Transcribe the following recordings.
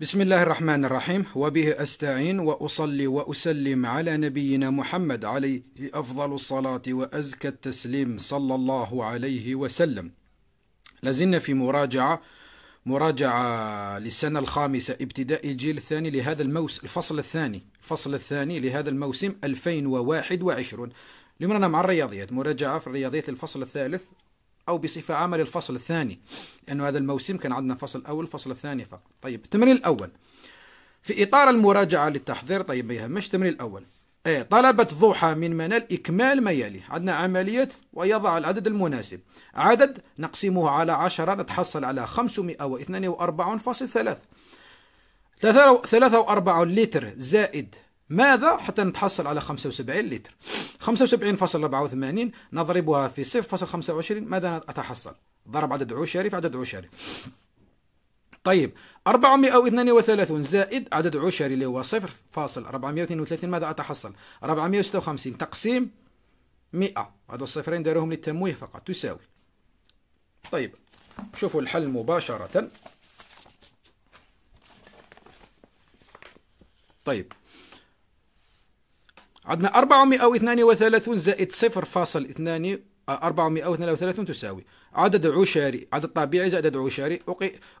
بسم الله الرحمن الرحيم وبه استعين واصلي واسلم على نبينا محمد عليه افضل الصلاه وازكى التسليم صلى الله عليه وسلم. لازلنا في مراجعه مراجعه للسنه الخامسه ابتداء الجيل الثاني لهذا الموسم الفصل الثاني الفصل الثاني لهذا الموسم 2021 اليوم رانا مع الرياضيات مراجعه في الرياضيات للفصل الثالث أو بصفة عامة للفصل الثاني لأنه هذا الموسم كان عندنا فصل أول الفصل الثاني فقط طيب التمرين الأول في إطار المراجعة للتحضير طيب ما يهمش التمرين الأول إيه طلبت ضحى من منال إكمال ما يلي عندنا عملية ويضع العدد المناسب عدد نقسمه على عشرة نتحصل على 542.3 ثلاثة وأربعون لتر زائد ماذا حتى نتحصل على 75 لتر 75.84 نضربها في 0.25 ماذا أتحصل ضرب عدد عشري في عدد عشري طيب 432 زائد عدد عشري اللي هو 0.432 ماذا أتحصل 456 تقسيم 100 هذو الصفرين داروهم للتمويه فقط تساوي طيب شوفوا الحل مباشرة طيب عندنا 432 زائد 0.2 432 آه، تساوي عدد عشاري عدد طبيعي زائد عدد عشاري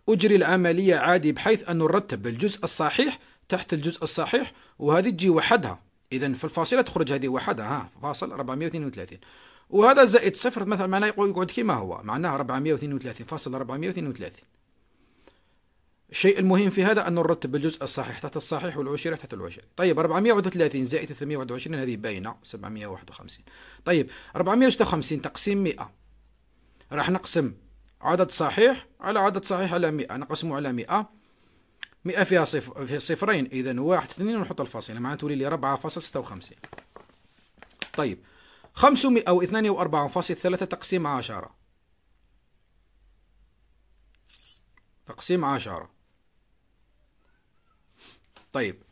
أجري العملية عادي بحيث أن نرتب الجزء الصحيح تحت الجزء الصحيح وهذه تجي وحدها إذا في الفاصلة تخرج هذه وحدها ها فاصل 432 وهذا زائد صفر مثلا معناه يقعد كما هو معناه 432 فاصل 432 الشيء المهم في هذا أن نرتب الجزء الصحيح تحت الصحيح والعشيرة تحت العشر طيب 431 زائد 321 هذه باينة 751 طيب 456 تقسيم 100 راح نقسم عدد صحيح على عدد صحيح على 100 نقسمه على 100 100 فيها صفر في صفرين اذا واحد اثنين ونحط الفاصلة معناته تولي لي 4.56 طيب 542.3 تقسيم 10 تقسيم 10 طيب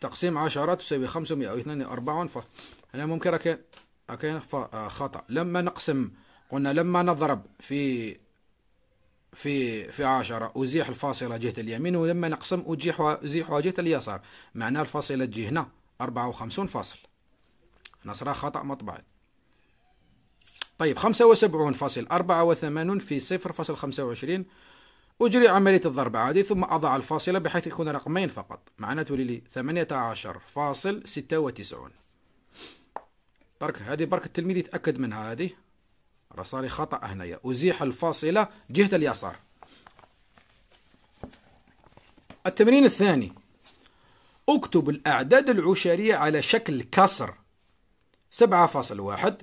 تقسيم عشرة تساوي خمسمائة أو اثنان أربعون فهنا ممكن راك آه، خطأ لما نقسم قلنا لما نضرب في في في عشرة أزيح الفاصلة جهة اليمين ولما نقسم أزيحها أزيحها جهة اليسار معناه الفاصلة تجي هنا أربعة وخمسون فاصل نصرا خطأ مطبعي طيب 75.84 في 0.25 أجري عملية الضرب عادي ثم أضع الفاصلة بحيث يكون رقمين فقط معناته لي 18.96 برك هذه برك التلميذ يتأكد منها هذه رصاري صار خطأ هنايا أزيح الفاصلة جهة اليسار التمرين الثاني اكتب الأعداد العشرية على شكل كسر سبعة فاصل واحد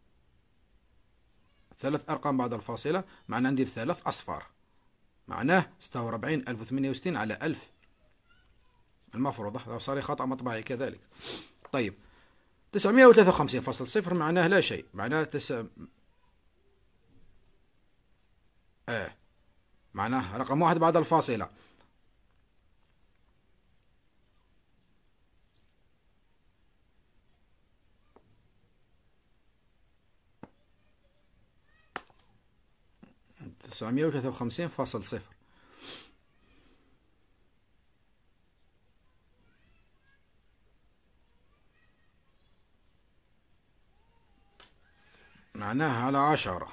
ثلاث أرقام بعد الفاصلة معناه ندير ثلاث أصفار معناه 46 1068 على 1000 المفروض أه، صار خطأ مطبعي كذلك طيب صفر معناه لا شيء معناه تسع آه معناه رقم واحد بعد الفاصلة معناها على عشرة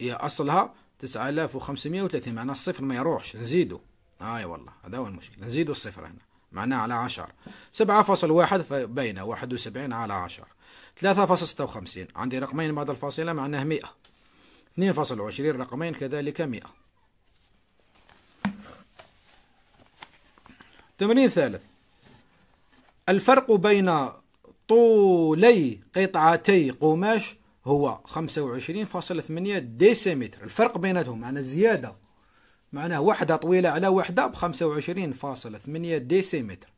هي أصلها تسعة آلاف وخمسمية وثلاثين معناها الصفر ما يروحش نزيدو هاي آه، والله هذا هو المشكل نزيدو الصفر هنا معناها على عشرة سبعة فاصل واحد بين واحد وسبعين على عشرة ثلاثة فاصل ستة وخمسين عندي رقمين بعد الفاصلة معناها مئة 22 رقمين كذلك 100 تمرين ثالث الفرق بين طولي قطعتي قماش هو 25.8 ديسيمتر الفرق بيناتهم معنى زيادة معناه وحدة طويلة على وحدة ب 25.8 ديسيمتر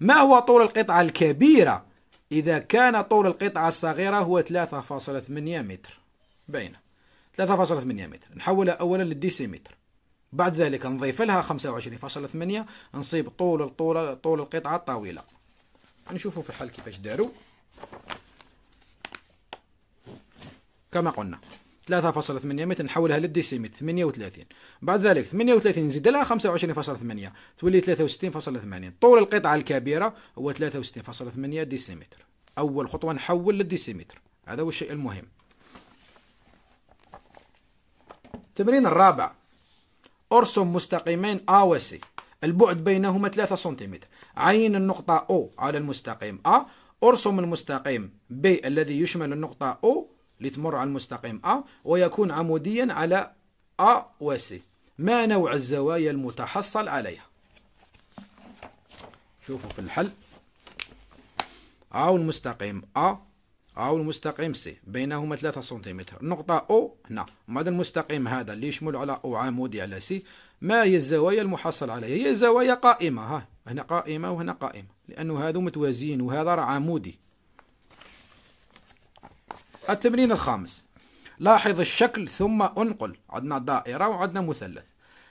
ما هو طول القطعة الكبيرة إذا كان طول القطعة الصغيرة هو 3.8 متر بينه 3.8 متر نحولها أولا للديسيمتر بعد ذلك نضيف لها 25.8 نصيب طول الطول طول القطعة الطويلة نشوفوا في الحل كيفاش داروا كما قلنا 3.8 متر نحولها للديسيمتر 38 بعد ذلك 38 نزيد لها 25.8 تولي 63.8 طول القطعة الكبيرة هو 63.8 ديسيمتر أول خطوة نحول للديسيمتر هذا هو الشيء المهم التمرين الرابع ارسم مستقيمين A و C البعد بينهما 3 سنتيمتر عين النقطة O على المستقيم A ارسم المستقيم B الذي يشمل النقطة O لتمر على المستقيم A ويكون عموديا على A و C ما نوع الزوايا المتحصل عليها شوفوا في الحل A المستقيم A أو المستقيم سي بينهما 3 سنتيمتر نقطة أو هنا بعد المستقيم هذا اللي يشمل على أو عمودي على سي ما هي الزوايا المحصل عليها هي زوايا قائمة ها هنا قائمة وهنا قائمة لأنه هذو متوازيين وهذا راه عمودي التمرين الخامس لاحظ الشكل ثم انقل عندنا دائرة وعندنا مثلث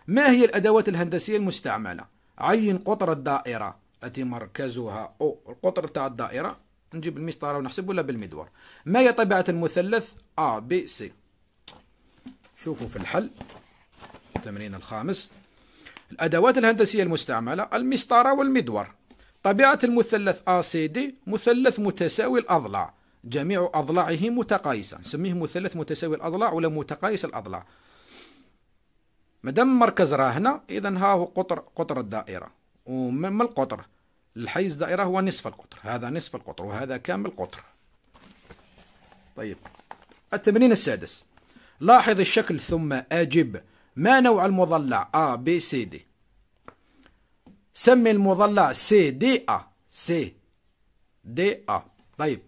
ما هي الأدوات الهندسية المستعملة عين قطر الدائرة التي مركزها أو القطر تاع الدائرة نجيب المسطره ونحسب ولا بالمدور ما هي طبيعه المثلث ا ب سي شوفوا في الحل التمرين الخامس الادوات الهندسيه المستعمله المسطره والمدور طبيعه المثلث ا سي دي مثلث متساوي الاضلاع جميع اضلاعه متقايسه نسميه مثلث متساوي الاضلاع ولا متقايس الاضلاع مدام المركز راه هنا اذا ها هو قطر قطر الدائره ومن القطر الحيز دائرة هو نصف القطر هذا نصف القطر وهذا كامل قطر طيب التمرين السادس لاحظ الشكل ثم أجب ما نوع المضلع A B C D سمي المضلع C D A C D A طيب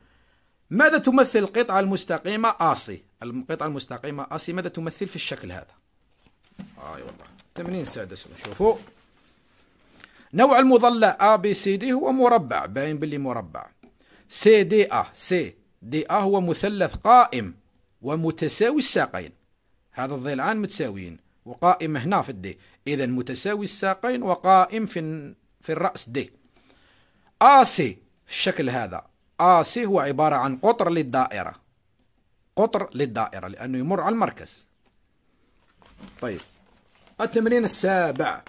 ماذا تمثل القطعة المستقيمة AC القطعة المستقيمة AC ماذا تمثل في الشكل هذا آه والله تمرين سادس نشوفه نوع المظلة أ بي سي دي هو مربع باين باللي مربع سي دي أ سي دي أ هو مثلث قائم ومتساوي الساقين هذا الضلعان متساويين وقائم هنا في الدي إذا متساوي الساقين وقائم في في الرأس دي آ سي في الشكل هذا آ سي هو عبارة عن قطر للدائرة قطر للدائرة لأنه يمر على المركز طيب التمرين السابع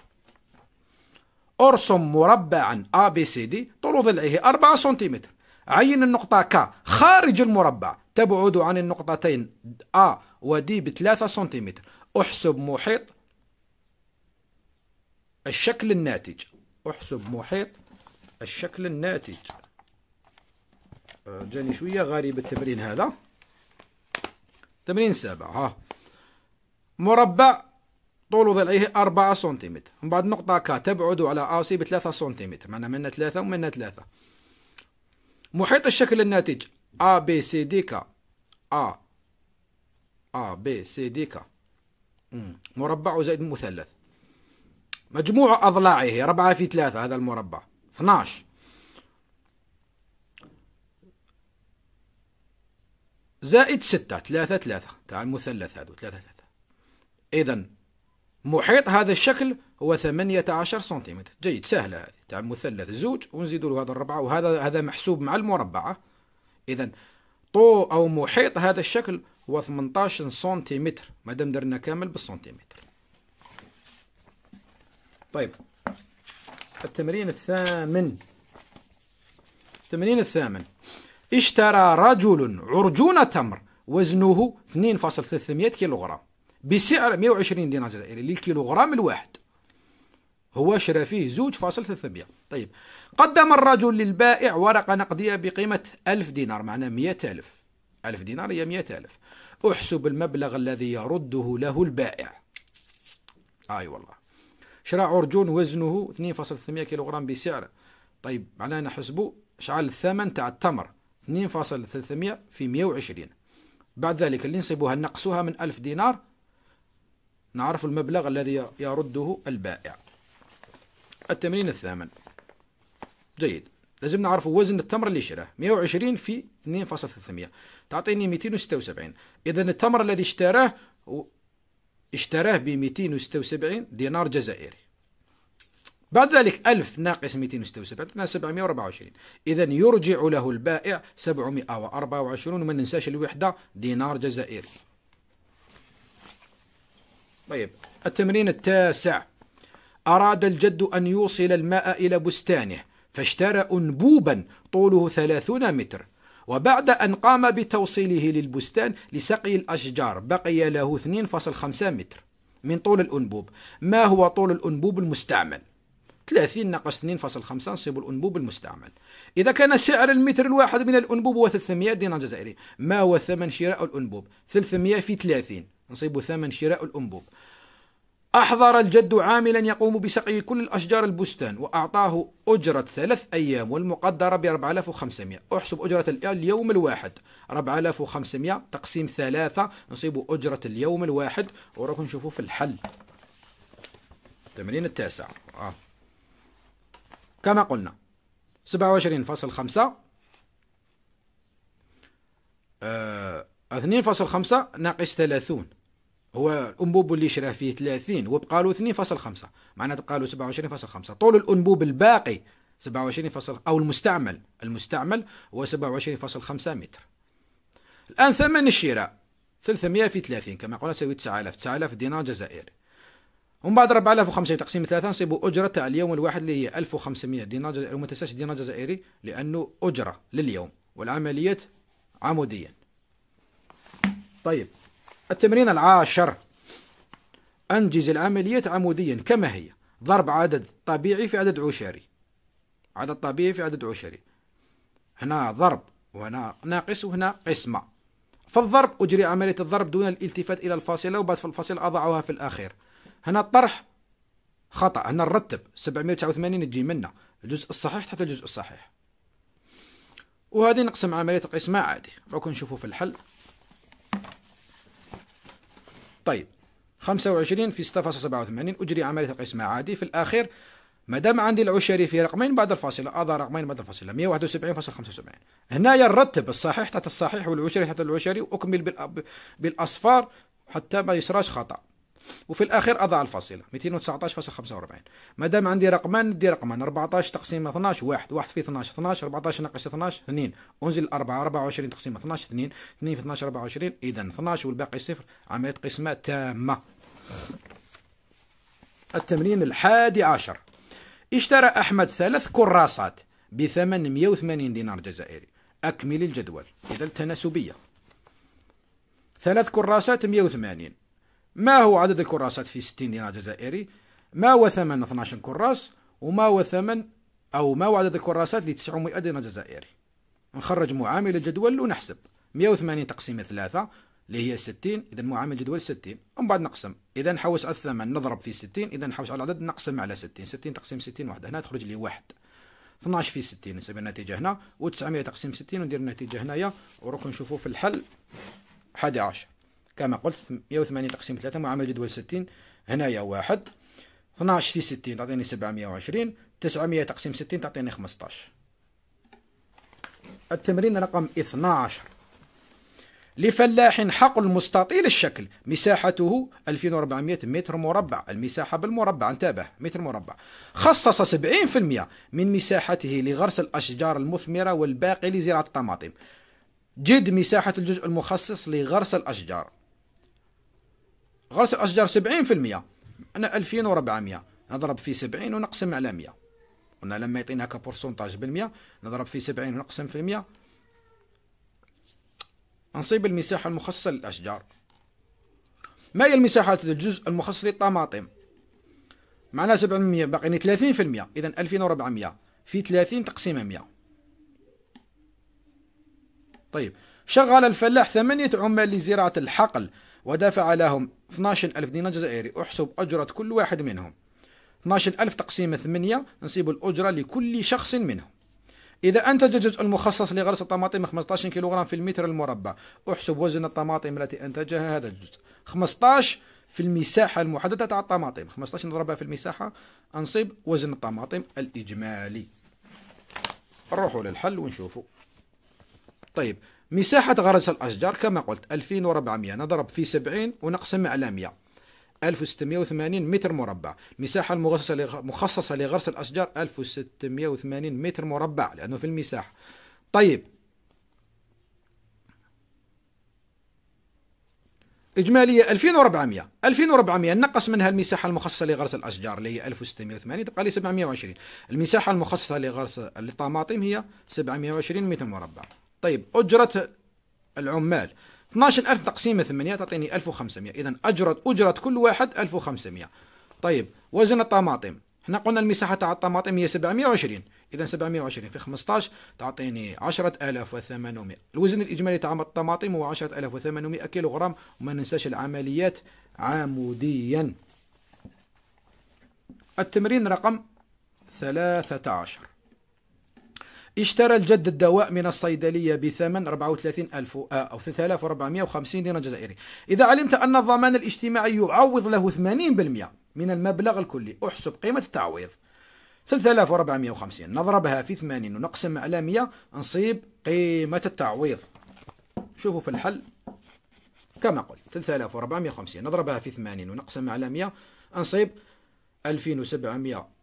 ارسم مربعا ا بي سي دي طول ضلعه 4 سنتيمتر عين النقطة ك خارج المربع تبعد عن النقطتين A ب بثلاثة سنتيمتر احسب محيط الشكل الناتج احسب محيط الشكل الناتج آه، جاني شوية غريب التمرين هذا تمرين سابع ها مربع طول ضلعيه أربعة سنتيمتر من بعد نقطة ك تبعد على أو سي بثلاثة سنتيمتر معناها منا ثلاثة ومنا ثلاثة محيط الشكل الناتج أ بي سي دي كا أ أ بي سي دي كا مربع وزائد مثلث مجموع أضلاعه ربعة في ثلاثة هذا المربع اثناش زائد ستة ثلاثة ثلاثة تاع المثلث هذا ثلاثة ثلاثة إذا محيط هذا الشكل هو 18 سنتيمتر جيد سهلة هذه تاع مثلث زوج ونزيد له هذا الربعة وهذا هذا محسوب مع المربعة إذا طو أو محيط هذا الشكل هو 18 سنتيمتر مادام درنا كامل بالسنتيمتر طيب التمرين الثامن التمرين الثامن اشترى رجل عرجون تمر وزنه 2.300 كيلوغرام بسعر 120 دينار جزائري للكيلوغرام الواحد هو شرى فيه 2.300 طيب قدم الرجل للبائع ورقة نقدية بقيمة 1000 دينار معناه 100000 1000 دينار هي 100000 احسب المبلغ الذي يرده له البائع آه، اي أيوة والله شرى عرجون وزنه 2.300 كيلوغرام بسعر طيب معناه نحسبوا شعل الثمن تاع التمر 2.300 في 120 بعد ذلك اللي نصيبوها نقصوها من 1000 دينار نعرف المبلغ الذي يرده البائع التمرين الثامن جيد لازم نعرف وزن التمر اللي شراه 120 في 2.300 تعطيني 276 اذا التمر الذي اشتراه اشتراه ب 276 دينار جزائري بعد ذلك 1000 ناقص 276 عندنا 724 إذا يرجع له البائع 724 وما ننساش الوحدة دينار جزائري طيب التمرين التاسع أراد الجد أن يوصل الماء إلى بستانه فاشترى أنبوبا طوله ثلاثون متر وبعد أن قام بتوصيله للبستان لسقي الأشجار بقي له 2.5 متر من طول الأنبوب ما هو طول الأنبوب المستعمل 30 ناقص 2.5 نصيب الأنبوب المستعمل إذا كان سعر المتر الواحد من الأنبوب هو 300 دينار جزائري ما هو ثمن شراء الأنبوب 300 في 30 نصيب ثمن شراء الأنبوب أحضر الجد عاملا يقوم بسقي كل أشجار البستان وأعطاه أجرة ثلاث أيام والمقدرة ب 4500 أحسب أجرة اليوم الواحد 4500 تقسيم ثلاثة نصيب أجرة اليوم الواحد وراكم نشوفوا في الحل التمرين التاسع آه. كما قلنا 27.5 آه 2.5 ناقص 30 هو الانبوب اللي شراه فيه 30 وبقى له 2.5 معناتها بقى له 27.5 طول الانبوب الباقي 27 او المستعمل المستعمل هو 27.5 متر الان ثمن الشراء 300 في 30 كما قلنا تساوي 9000 9000 دينار جزائري ومن بعد 4500 تقسيم 3 نصيبوا أجرة تاع اليوم الواحد اللي هي 1500 دينار جزائري وما تنساش دينار جزائري لأنه أجرة لليوم والعملية عموديا طيب التمرين العاشر أنجز العملية عموديا كما هي ضرب عدد طبيعي في عدد عشري عدد طبيعي في عدد عشري هنا ضرب وهنا ناقص وهنا قسمة في الضرب أجري عملية الضرب دون الالتفات إلى الفاصلة وبعد في الفاصلة أضعها في الأخير هنا الطرح خطأ هنا نرتب 789 تجي منا الجزء الصحيح تحت الجزء الصحيح وهذه نقسم عملية القسمة عادي راكم نشوفوا في الحل طيب 25 في 6.87 أجري عملية القسمة عادي في الأخير ما دام عندي العشري في رقمين بعد الفاصلة أضع رقمين بعد الفاصلة 171.75 هنا يرتب الصحيح تحت الصحيح والعشري تحت العشري وأكمل بالأصفار حتى ما يصيرش خطأ وفي الاخير اضع الفاصله 219.45 ما دام عندي رقمان ندي رقمان 14 تقسيم 12 1 1 في 12 12 14 ناقص 12 2 انزل 4 24 تقسيم 12 2 2 في 12 24 اذا 12 والباقي صفر عمليه قسمه تامه التمرين الحادي عشر اشترى أحمد ثلاث كراسات بثمن 180 دينار جزائري أكمل الجدول إذا التناسبية ثلاث كراسات 180 ما هو عدد الكراسات في 60 دينار جزائري ما هو ثمن 12 كراس وما هو ثمن أو ما هو عدد الكراسات ل 900 دينار جزائري نخرج معامل الجدول ونحسب 180 تقسيم 3 اللي هي 60 إذا معامل الجدول 60 ومن بعد نقسم إذا نحوس على الثمن نضرب في 60 إذا نحوس على العدد نقسم على 60 60 تقسيم 60 واحد هنا تخرج لي واحد 12 في 60 نسبي النتيجة هنا و900 تقسيم 60 وندير النتيجة هنايا ونروح نشوفوا في الحل 11 كما قلت 180 تقسيم 3 معامل جدول 60 هنايا واحد 12 في 60 تعطيني 720 900 تقسيم 60 تعطيني 15 التمرين رقم 12 لفلاح حقل مستطيل الشكل مساحته 2400 متر مربع المساحة بالمربع انتبه متر مربع خصص 70% من مساحته لغرس الأشجار المثمرة والباقي لزراعة الطماطم جد مساحة الجزء المخصص لغرس الأشجار غرس الأشجار 70% أنا 2400 نضرب في 70 ونقسم على 100 قلنا لما يعطينا كبورسونتاج بالمية نضرب في 70 ونقسم في 100 نصيب المساحة المخصصة للأشجار ما هي المساحة الجزء المخصص للطماطم معنا 700 باقيني 30% إذا 2400 في 30 تقسيم 100 طيب شغل الفلاح ثمانية عمال لزراعة الحقل ودفع لهم 12000 دينار جزائري احسب أجرة كل واحد منهم 12000 تقسيم 8 نصيب الأجرة لكل شخص منهم إذا أنتج الجزء المخصص لغرس الطماطم 15 كيلوغرام في المتر المربع احسب وزن الطماطم التي أنتجها هذا الجزء 15 في المساحة المحددة تاع الطماطم 15 نضربها في المساحة أنصب وزن الطماطم الإجمالي نروحوا للحل ونشوفوا طيب مساحة غرس الأشجار كما قلت 2400 نضرب في 70 ونقسم على 100 1680 متر مربع المساحة المخصصة لغرس الأشجار 1680 متر مربع لأنه في المساحة طيب إجمالية 2400 2400 نقص منها المساحة المخصصة لغرس الأشجار اللي هي 1680 تبقى لي 720 المساحة المخصصة لغرس الطماطم هي 720 متر مربع طيب أجرة العمال 12000 تقسيمة 8 تعطيني 1500 إذا أجرة أجرة كل واحد 1500 طيب وزن الطماطم احنا قلنا المساحة تاع الطماطم هي 720 إذا 720 في 15 تعطيني 10800 الوزن الإجمالي تاع الطماطم هو 10800 كيلوغرام وما ننساش العمليات عموديا التمرين رقم 13 اشترى الجد الدواء من الصيدلية بثمن 34 ألف آه، أو 3450 دينار جزائري إذا علمت أن الضمان الاجتماعي يعوض له 80% من المبلغ الكلي احسب قيمة التعويض 3450 نضربها في 80 ونقسم على 100 نصيب قيمة التعويض شوفوا في الحل كما قلت 3450 نضربها في 80 ونقسم على 100 نصيب 2700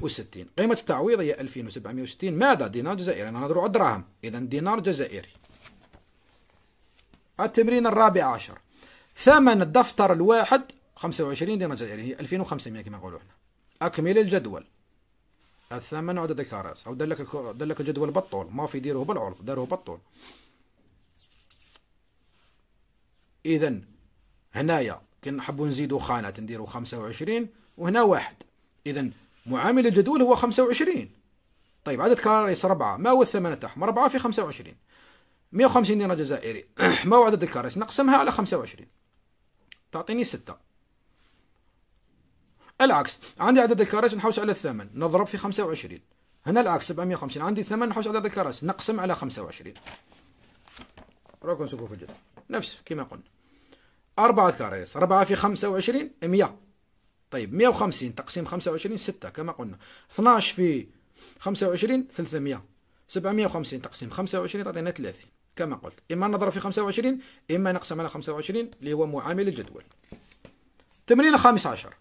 وستين قيمة التعويض هي 2760 ماذا دينار جزائري نهضروا على الدراهم إذا دينار جزائري التمرين الرابع عشر ثمن الدفتر الواحد 25 دينار جزائري هي 2500 كما نقولوا احنا أكمل الجدول الثمن عدد الكراس أو دلك دلك الجدول بطول ما في ديروه بالعرض داروه بطول إذا هنايا كنا نحبوا نزيدوا خانة نديروا 25 وهنا واحد إذا معامل الجدول هو 25 طيب عدد كراريس 4 ما هو الثمن تاعهم 4 في 25 150 دينار جزائري ما هو عدد الكراريس نقسمها على 25 تعطيني 6 العكس عندي عدد الكراريس نحوس على الثمن نضرب في 25 هنا العكس 750 عندي الثمن نحوس على عدد الكراريس نقسم على 25 راكم نشوفوا في الجدول نفس كما قلنا 4 كراريس 4 في 25 100 طيب 150 تقسيم 25 6 كما قلنا 12 في 25 300 750 تقسيم 25 تعطينا 30 كما قلت إما نضرب في 25 إما نقسم على 25 اللي هو معامل الجدول تمرين 15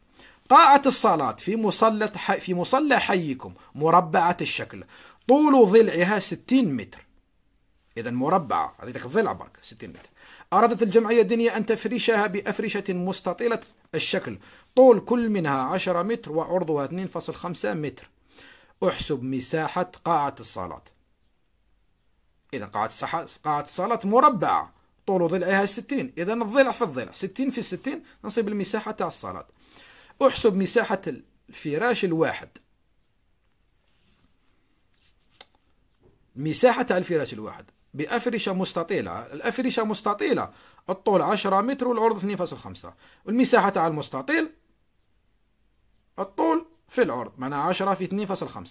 قاعة الصلاة في مصلى في مصلى حيكم مربعة الشكل طول ضلعها 60 متر إذا مربعة أعطيتك الضلع برك 60 متر أرادت الجمعية الدينية أن تفرشها بأفرشة مستطيلة الشكل طول كل منها 10 متر وعرضها 2.5 متر احسب مساحة قاعة الصلاة إذا قاعة قاعة الصلاة مربعة طول ضلعها 60 إذا الضلع في الضلع 60 في 60 نصيب المساحة تاع الصلاة احسب مساحة الفراش الواحد مساحة تاع الفراش الواحد بأفرشة مستطيلة الأفرشة مستطيلة الطول 10 متر والعرض 2.5 والمساحة تاع المستطيل الطول في العرض معناها 10 في 2.5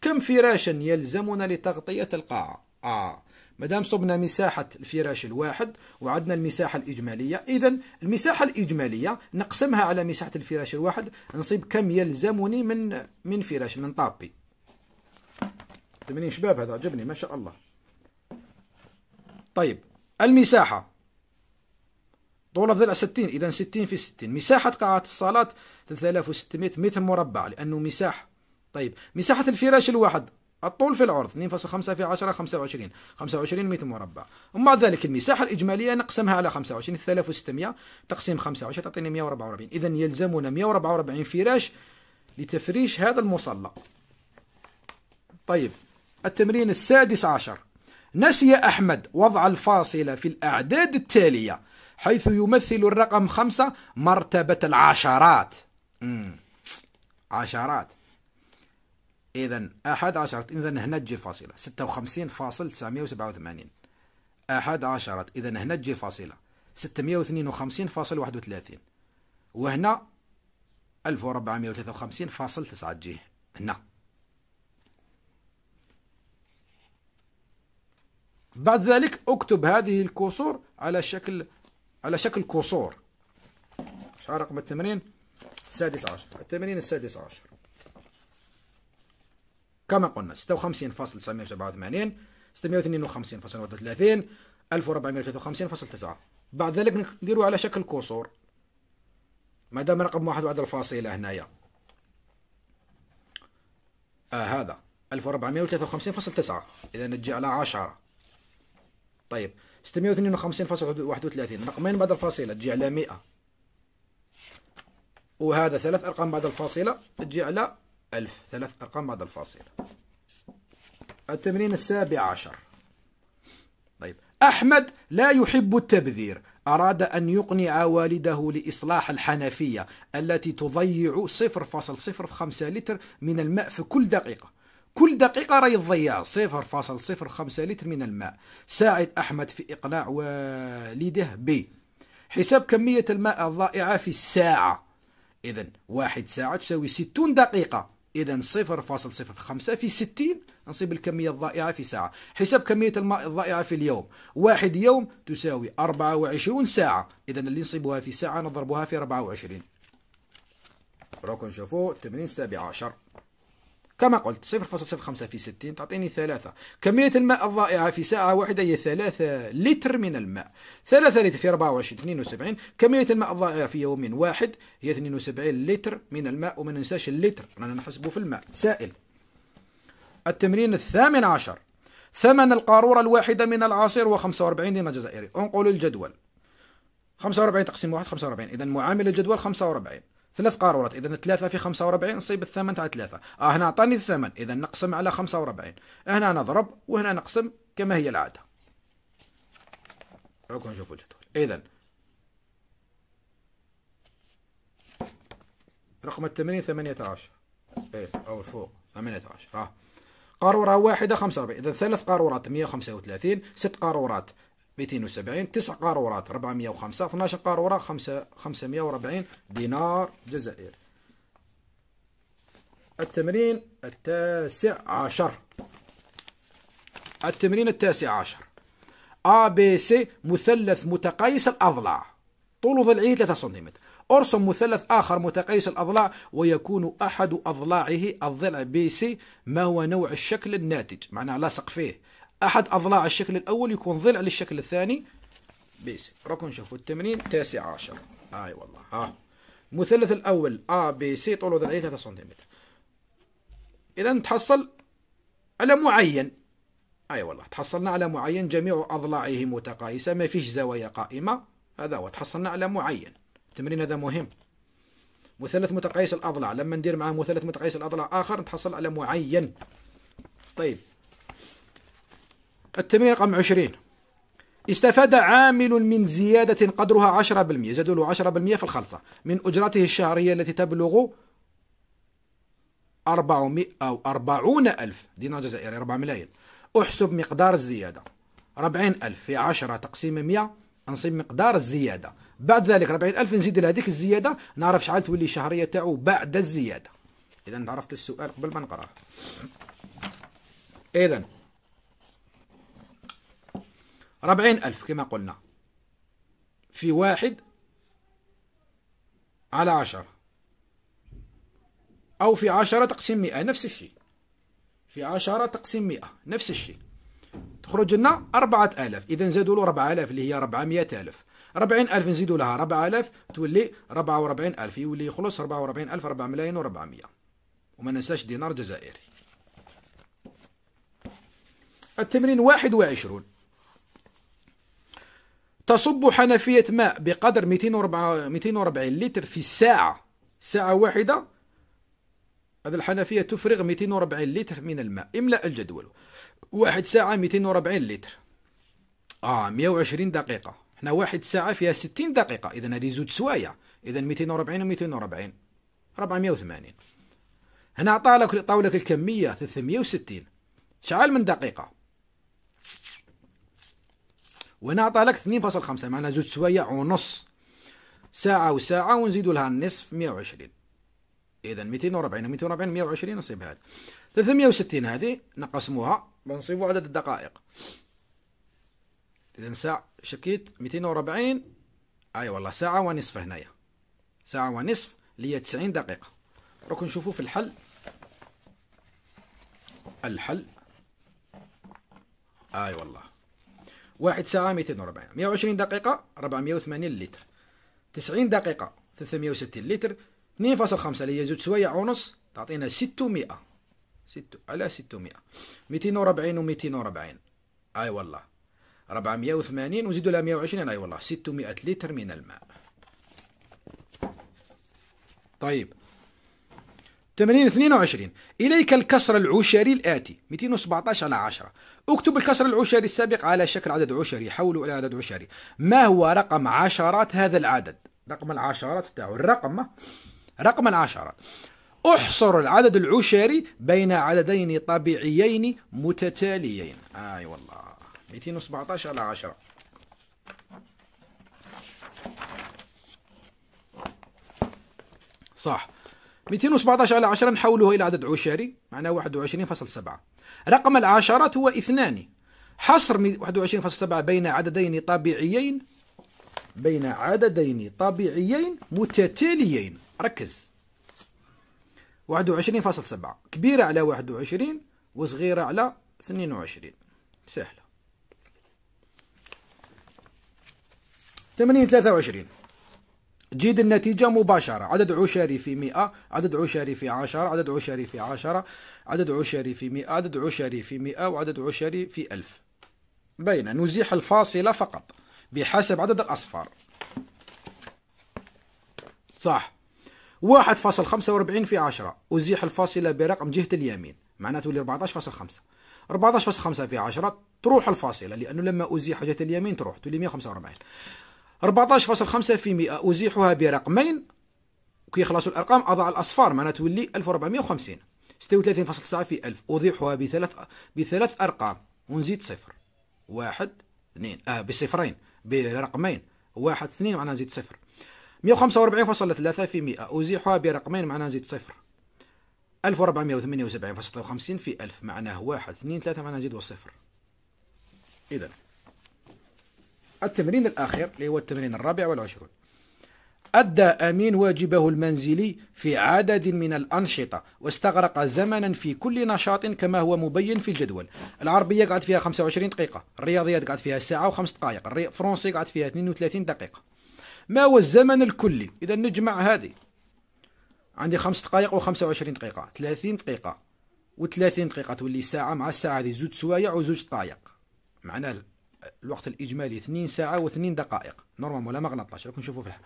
كم فراشا يلزمنا لتغطية القاعة آه مادام صبنا مساحة الفراش الواحد وعدنا المساحة الإجمالية إذا المساحة الإجمالية نقسمها على مساحة الفراش الواحد نصيب كم يلزمني من من فراش من طابي تمنين شباب هذا عجبني ما شاء الله طيب المساحة طول الضلع 60 إذا 60 في 60 مساحة قاعة الصلاة 3600 متر مربع لأنه مساحة طيب مساحة الفراش الواحد الطول في العرض 2.5 في 10 25 25 متر مربع ومع ذلك المساحة الإجمالية نقسمها على 25 3600 تقسيم 25 تعطيني 144 إذا يلزمنا 144 فراش لتفريش هذا المصلى طيب التمرين السادس عشر نسي أحمد وضع الفاصلة في الأعداد التالية حيث يمثل الرقم خمسة مرتبة العشرات مم. عشرات إذا أحد عشرة إذا هنا تجي الفاصلة ستة وخمسين فاصل تسعمية وسبعة وثمانين أحد عشرة إذا هنا تجي الفاصلة ستمية وثنين وخمسين فاصل واحد وثلاثين وهنا ألف وربعمية وثلاثة وخمسين فاصل تسعة تجيه هنا بعد ذلك اكتب هذه الكسور على شكل على شكل كسور شعار رقم التمرين السادس عشر التمرين السادس عشر كما قلنا 56.987 فاصل 1453.9 بعد ذلك نديرو على شكل كسور مادام رقم واحد بعد الفاصلة هنايا آه هذا 1453.9 إذا نجي على 10 طيب 652.31 رقمين بعد الفاصلة تجي على 100 وهذا ثلاث أرقام بعد الفاصلة تجي على 1000 ثلاث أرقام بعد الفاصلة التمرين السابع عشر طيب أحمد لا يحب التبذير أراد أن يقنع والده لإصلاح الحنفية التي تضيع 0.05 لتر من الماء في كل دقيقة كل دقيقة راهي تضيع 0.05 لتر من الماء ساعد أحمد في إقناع والده ب حساب كمية الماء الضائعة في الساعة إذا واحد ساعة تساوي 60 دقيقة إذا 0.05 في 60 نصيب الكمية الضائعة في ساعة حساب كمية الماء الضائعة في اليوم واحد يوم تساوي 24 ساعة إذا اللي نصيبها في ساعة نضربها في 24 راكم نشوفوا التمرين السابع عشر كما قلت 0.05 في 60 تعطيني ثلاثة كمية الماء الضائعة في ساعة واحدة هي 3 لتر من الماء 3 لتر في 24 72 كمية الماء الضائعة في يوم واحد هي 72 لتر من الماء وما ننساش اللتر رانا نحسبه في الماء سائل التمرين الثامن عشر ثمن القارورة الواحدة من العصير هو 45 دينار جزائري انقل الجدول 45 تقسيم واحد 45 إذا معامل الجدول 45 ثلاث قارورات اذا ثلاثة في 45 نصيب الثمن تاع ثلاثة اه هنا عطاني الثمن اذا نقسم على 45 هنا نضرب وهنا نقسم كما هي العادة راكم نشوفوا الجدول اذا رقم الثمانين 18 عشر ايه او الفوق ثمانية اه قارورة واحدة 45 اذا ثلاث قارورات 135 ست قارورات 270 9 قارورات 405 12 قارورة 5 540 دينار جزائري التمرين التاسع عشر التمرين التاسع عشر ا بي سي مثلث متقيس الأضلاع طول ضلعه 3 سنتيمتر ارسم مثلث آخر متقيس الأضلاع ويكون أحد أضلاعه الضلع بي سي ما هو نوع الشكل الناتج معناه لاصق فيه أحد أضلاع الشكل الأول يكون ضلع للشكل الثاني بيس راكم نشوفوا التمرين تاسع عشر آي والله ها المثلث الأول أ بي سي طوله ضلعي 3 سنتيمتر إذا تحصل على معين أي والله تحصلنا على معين جميع أضلاعه متقايسة ما فيش زوايا قائمة هذا هو تحصلنا على معين التمرين هذا مهم مثلث متقايس الأضلاع لما ندير معاه مثلث متقايس الأضلاع آخر نتحصل على معين طيب التمرين رقم 20 استفاد عامل من زيادة قدرها 10% زادوا له 10% في الخلصة من أجرته الشهرية التي تبلغ 400 أو 40 ألف دينار جزائري 4 ملايين احسب مقدار الزيادة 40 ألف في 10 تقسيم 100 نصيب مقدار الزيادة بعد ذلك 40 ألف نزيد لهذيك الزيادة نعرف شحال تولي الشهرية تاعو بعد الزيادة إذا عرفت السؤال قبل ما نقرأه إذا ربعين ألف كما قلنا في واحد على عشرة أو في عشرة تقسيم مئة نفس الشيء في عشرة تقسيم مئة نفس الشيء تخرج لنا أربعة آلاف إذا نزيدوا له ربعة آلاف اللي هي مئة آلاف ربعين ألف نزيدوا لها ربعة آلاف تولي ربعة وربعين ألف يولي يخلص ربعة وربعين ألف ربعة ملايين مئة وما ننساش دينار جزائري التمرين واحد وعشرون تصب حنفية ماء بقدر 240 لتر في الساعة ساعة واحدة هذا الحنفية تفرغ 240 لتر من الماء املأ الجدول واحد ساعة 240 لتر اه 120 دقيقة هنا واحد ساعة فيها 60 دقيقة إذا هذه زود سوايع إذا 240 و 240 480 هنا عطاولك لك الكمية 360 شعال من دقيقة وهنا عطى لك 2.5 معناها زوج سوايع ونص ساعة وساعة ونزيد لها النصف 120 إذا 240 و 240 120 نصيب هذا 360 هذه نقسموها بنصيبوا عدد الدقائق إذا ساعة شكيت 240 أي أيوة والله ساعة ونصف هنايا ساعة ونصف اللي هي 90 دقيقة راكم نشوفوا في الحل الحل اي أيوة والله واحد ساعة 240 120 دقيقة 480 لتر 90 دقيقة 360 لتر 2.5 اللي هي زوج سوايع ونص تعطينا 600 ست على 600 240 و 240 اي أيوة والله 480 وزيدوا لها 120 اي أيوة والله 600 لتر من الماء طيب 80 22 إليك الكسر العشري الآتي 217 على 10 اكتب الكسر العشري السابق على شكل عدد عشري حوله إلى عدد عشري ما هو رقم عشرات هذا العدد رقم العشرات تاعو الرقم رقم العشرات احصر العدد العشري بين عددين طبيعيين متتاليين اي آه والله 217 على 10 صح 217 على 10 نحوله إلى عدد عشري معناه 21.7 رقم العشرات هو اثنان حصر 21.7 بين عددين طبيعيين بين عددين طبيعيين متتاليين ركز 21.7 كبيرة على 21 وصغيرة على 22 سهلة 80 23 جيد النتيجة مباشرة عدد عشري في مئة عدد عشري في عشرة عدد عشري في عشرة عدد عشري في مئة عدد عشري في مئة وعدد عشري في ألف بين نزيح الفاصلة فقط بحسب عدد الأصفار صح واحد فاصل خمسة واربعين في عشرة أزيح الفاصلة برقم جهة اليمين معناته لي أربعة فاصل خمسة أربعة فاصل خمسة في عشرة تروح الفاصلة لأنه لما أزيح جهة اليمين تروح تولي مئة خمسة واربعين 14.5% أزيحها برقمين كي يخلصوا الأرقام أضع الأصفار معناها تولي 1450 36.9 في 1000 ازيحها بثلاث بثلاث أرقام ونزيد صفر واحد اثنين آه بصفرين برقمين واحد اثنين معناها نزيد صفر 145.3 في 100 أزيحها برقمين معناها نزيد صفر 1478.56 في 1000 معناه واحد اثنين ثلاثة معناها نزيد صفر إذا التمرين الآخر اللي هو التمرين الرابع والعشرون أدى أمين واجبه المنزلي في عدد من الأنشطة واستغرق زمنا في كل نشاط كما هو مبين في الجدول العربية قعد فيها 25 دقيقة الرياضيات قعد فيها ساعة وخمس دقائق الفرنسي قعد فيها 32 دقيقة ما هو الزمن الكلي إذا نجمع هذه عندي خمس دقائق و25 دقيقة 30 دقيقة و30 دقيقة تولي ساعة مع الساعة هذه زوج سوايع وزوج دقائق معناه الوقت الاجمالي 2 ساعه و2 دقائق نورمال ولا ما غلطناش راكم نشوفوا فيها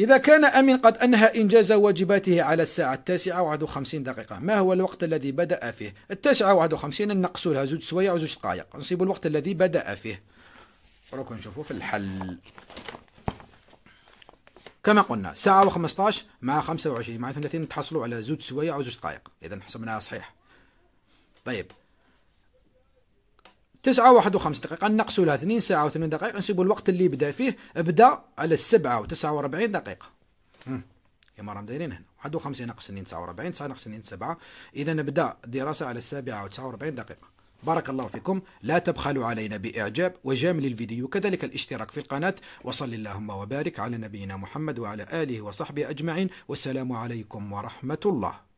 إذا كان أمين قد أنهى إنجاز واجباته على الساعة التاسعة و51 دقيقة ما هو الوقت الذي بدأ فيه التاسعة و51 نقصوا لها زوج سوايع وزوج دقائق نصيب الوقت الذي بدأ فيه راكم نشوفوا في الحل كما قلنا ساعة و15 مع 25 مع 30 تحصلوا على زوج سوايع وزوج دقائق إذا حسبناها صحيح طيب 9 واحد وخمس دقيقة نقصوا لها 2 ساعة و8 دقائق نسيبوا الوقت اللي بدا فيه بدا على السبعة و49 دقيقة يا ما راهم دايرين هنا 51 ناقص 2 49 9 ناقص 2 7 إذا نبدأ دراسة على السابعة و49 دقيقة بارك الله فيكم لا تبخلوا علينا بإعجاب وجامل الفيديو كذلك الاشتراك في القناة وصل اللهم وبارك على نبينا محمد وعلى آله وصحبه أجمعين والسلام عليكم ورحمة الله